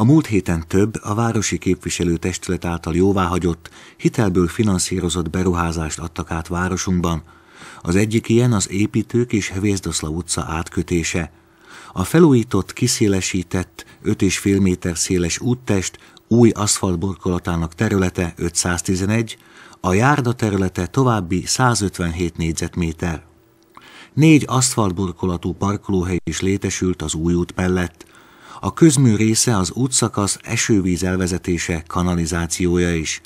A múlt héten több a városi képviselőtestület által jóváhagyott, hitelből finanszírozott beruházást adtak át városunkban. Az egyik ilyen az építők és Hvézdoszla utca átkötése. A felújított, kiszélesített, 5,5 méter széles úttest új aszfaltborkolatának területe 511, a járda területe további 157 négyzetméter. Négy aszfaltburkolatú parkolóhely is létesült az új út mellett. A közmű része az útszakasz esővíz elvezetése, kanalizációja is.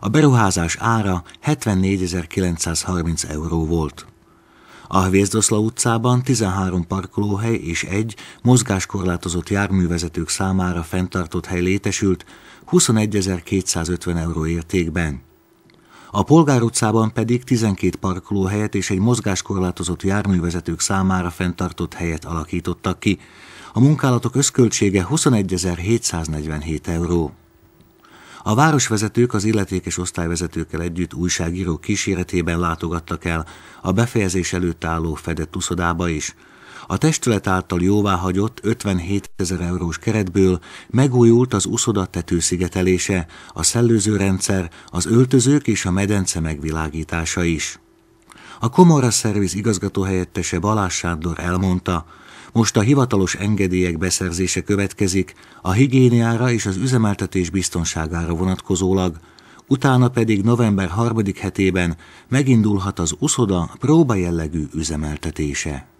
A beruházás ára 74.930 euró volt. A Hvézdoszla utcában 13 parkolóhely és egy mozgáskorlátozott járművezetők számára fenntartott hely létesült 21.250 euró értékben. A Polgár utcában pedig 12 parkolóhelyet és egy mozgáskorlátozott járművezetők számára fenntartott helyet alakítottak ki. A munkálatok összköltsége 21.747 euró. A városvezetők az illetékes osztályvezetőkkel együtt újságíró kíséretében látogattak el a befejezés előtt álló fedett uszodába is. A testület által jóváhagyott 57 ezer eurós keretből megújult az uszoda tetőszigetelése, a szellőzőrendszer, az öltözők és a medence megvilágítása is. A Komora Szerviz igazgatóhelyettese Balázs Sándor elmondta, most a hivatalos engedélyek beszerzése következik, a higiéniára és az üzemeltetés biztonságára vonatkozólag, utána pedig november 3. hetében megindulhat az uszoda jellegű üzemeltetése.